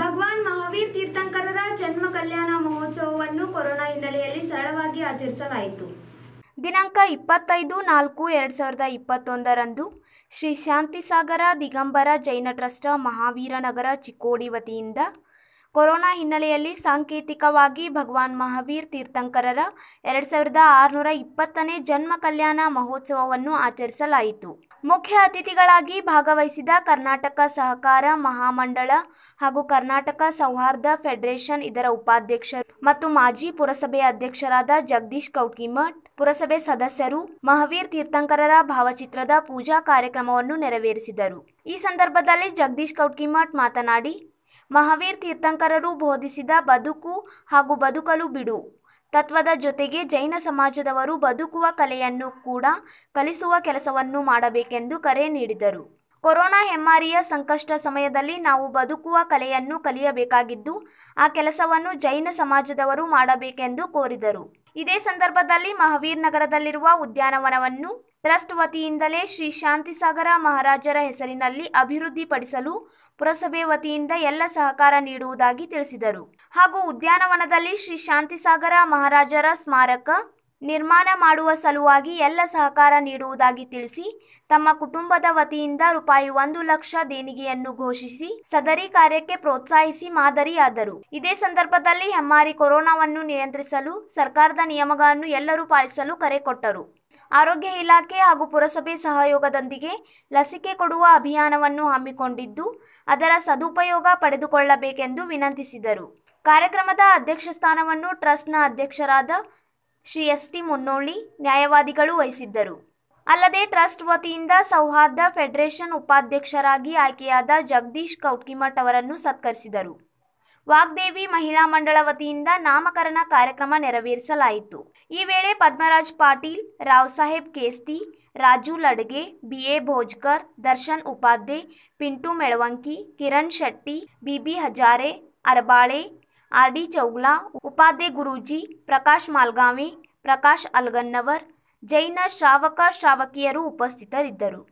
ಭಗವಾನ್ ಮಹಾವೀರ್ ತೀರ್ಥಂಕರರ ಜನ್ಮ ಕಲ್ಯಾಣ ಮಹೋತ್ಸವವನ್ನು ಕೊರೋನಾ ಹಿನ್ನೆಲೆಯಲ್ಲಿ ಸರಳವಾಗಿ ಆಚರಿಸಲಾಯಿತು ದಿನಾಂಕ ಇಪ್ಪತ್ತೈದು ನಾಲ್ಕು ಎರಡು ಸಾವಿರದ ಇಪ್ಪತ್ತೊಂದರಂದು ಶ್ರೀ ಶಾಂತಿಸಾಗರ ದಿಗಂಬರ ಜೈನ ಟ್ರಸ್ಟ್ ಮಹಾವೀರನಗರ ಚಿಕ್ಕೋಡಿ ವತಿಯಿಂದ ಕೊರೋನಾ ಹಿನ್ನೆಲೆಯಲ್ಲಿ ಸಾಂಕೇತಿಕವಾಗಿ ಭಗವಾನ್ ಮಹಾವೀರ್ ತೀರ್ಥಂಕರರ ಎರಡ್ ಸಾವಿರದ ಆರುನೂರ ಇಪ್ಪತ್ತನೇ ಜನ್ಮ ಕಲ್ಯಾಣ ಮಹೋತ್ಸವವನ್ನು ಆಚರಿಸಲಾಯಿತು ಮುಖ್ಯ ಅತಿಥಿಗಳಾಗಿ ಭಾಗವಹಿಸಿದ ಕರ್ನಾಟಕ ಸಹಕಾರ ಮಹಾಮಂಡಳ ಹಾಗೂ ಕರ್ನಾಟಕ ಸೌಹಾರ್ದ ಫೆಡರೇಷನ್ ಇದರ ಉಪಾಧ್ಯಕ್ಷರು ಮತ್ತು ಮಾಜಿ ಪುರಸಭೆ ಅಧ್ಯಕ್ಷರಾದ ಜಗದೀಶ್ ಕೌಟ್ಕಿಮಠ್ ಪುರಸಭೆ ಸದಸ್ಯರು ಮಹಾವೀರ್ ತೀರ್ಥಂಕರರ ಭಾವಚಿತ್ರದ ಪೂಜಾ ಕಾರ್ಯಕ್ರಮವನ್ನು ನೆರವೇರಿಸಿದರು ಈ ಸಂದರ್ಭದಲ್ಲಿ ಜಗದೀಶ್ ಕೌಟ್ಕಿಮಠ್ ಮಾತನಾಡಿ ಮಹಾವೀರ್ ತೀರ್ಥಂಕರರು ಬೋಧಿಸಿದ ಬದುಕು ಹಾಗೂ ಬದುಕಲು ಬಿಡು ತತ್ವದ ಜೊತೆಗೆ ಜೈನ ಸಮಾಜದವರು ಬದುಕುವ ಕಲೆಯನ್ನು ಕೂಡ ಕಲಿಸುವ ಕೆಲಸವನ್ನು ಮಾಡಬೇಕೆಂದು ಕರೆ ನೀಡಿದರು ಕೊರೋನಾ ಹೆಮ್ಮಾರಿಯ ಸಂಕಷ್ಟ ಸಮಯದಲ್ಲಿ ನಾವು ಬದುಕುವ ಕಲೆಯನ್ನು ಕಲಿಯಬೇಕಾಗಿದ್ದು ಆ ಕೆಲಸವನ್ನು ಜೈನ ಸಮಾಜದವರು ಮಾಡಬೇಕೆಂದು ಕೋರಿದರು ಇದೇ ಸಂದರ್ಭದಲ್ಲಿ ಮಹಾವೀರ್ ನಗರದಲ್ಲಿರುವ ಉದ್ಯಾನವನವನ್ನು ಟ್ರಸ್ಟ್ ವತಿಯಿಂದಲೇ ಶ್ರೀ ಶಾಂತಿಸಾಗರ ಮಹಾರಾಜರ ಹೆಸರಿನಲ್ಲಿ ಅಭಿವೃದ್ಧಿಪಡಿಸಲು ಪುರಸಭೆ ವತಿಯಿಂದ ಎಲ್ಲ ಸಹಕಾರ ನೀಡುವುದಾಗಿ ತಿಳಿಸಿದರು ಹಾಗೂ ಉದ್ಯಾನವನದಲ್ಲಿ ಶ್ರೀ ಶಾಂತಿಸಾಗರ ಮಹಾರಾಜರ ಸ್ಮಾರಕ ನಿರ್ಮಾಣ ಮಾಡುವ ಸಲುವಾಗಿ ಎಲ್ಲ ಸಹಕಾರ ನೀಡುವುದಾಗಿ ತಿಳಿಸಿ ತಮ್ಮ ಕುಟುಂಬದ ವತಿಯಿಂದ ರೂಪಾಯಿ ಒಂದು ಲಕ್ಷ ದೇಣಿಗೆಯನ್ನು ಘೋಷಿಸಿ ಸದರಿ ಕಾರ್ಯಕ್ಕೆ ಪ್ರೋತ್ಸಾಹಿಸಿ ಮಾದರಿಯಾದರು ಇದೇ ಸಂದರ್ಭದಲ್ಲಿ ಹೆಮ್ಮಾರಿ ಕೊರೋನಾವನ್ನು ನಿಯಂತ್ರಿಸಲು ಸರ್ಕಾರದ ನಿಯಮಗಳನ್ನು ಎಲ್ಲರೂ ಪಾಲಿಸಲು ಕರೆ ಕೊಟ್ಟರು ಆರೋಗ್ಯ ಇಲಾಖೆ ಹಾಗೂ ಪುರಸಭೆ ಸಹಯೋಗದೊಂದಿಗೆ ಲಸಿಕೆ ಕೊಡುವ ಅಭಿಯಾನವನ್ನು ಹಮ್ಮಿಕೊಂಡಿದ್ದು ಅದರ ಸದುಪಯೋಗ ಪಡೆದುಕೊಳ್ಳಬೇಕೆಂದು ವಿನಂತಿಸಿದರು ಕಾರ್ಯಕ್ರಮದ ಅಧ್ಯಕ್ಷ ಸ್ಥಾನವನ್ನು ಟ್ರಸ್ಟ್ನ ಅಧ್ಯಕ್ಷರಾದ ಶ್ರೀ ಎಸ್ ಟಿ ಮುನ್ನೋಳಿ ನ್ಯಾಯವಾದಿಗಳು ವಹಿಸಿದ್ದರು ಅಲ್ಲದೆ ಟ್ರಸ್ಟ್ ವತಿಯಿಂದ ಸೌಹಾರ್ದ ಫೆಡರೇಷನ್ ಉಪಾಧ್ಯಕ್ಷರಾಗಿ ಆಯ್ಕೆಯಾದ ಜಗದೀಶ್ ಕೌಟ್ಕಿಮಠ್ ಅವರನ್ನು ಸತ್ಕರಿಸಿದರು ವಾಗ್ದೇವಿ ಮಹಿಳಾ ಮಂಡಳ ವತಿಯಿಂದ ನಾಮಕರಣ ಕಾರ್ಯಕ್ರಮ ನೆರವೇರಿಸಲಾಯಿತು ಈ ವೇಳೆ Padmaraj Patil Rao Saheb Kesti Raju Ladge BA Bhojkar Darshan Upadhye Pintu Melavanki Kiran Shetty BB Hazare Arbale R D Chougla Upadhye Guruji Prakash Malgavi Prakash Alganavar Jain ಶ್ರಾವಕ ಶ್ರಾವಕಿಯರು ಉಪಸ್ಥಿತರಿದ್ದರು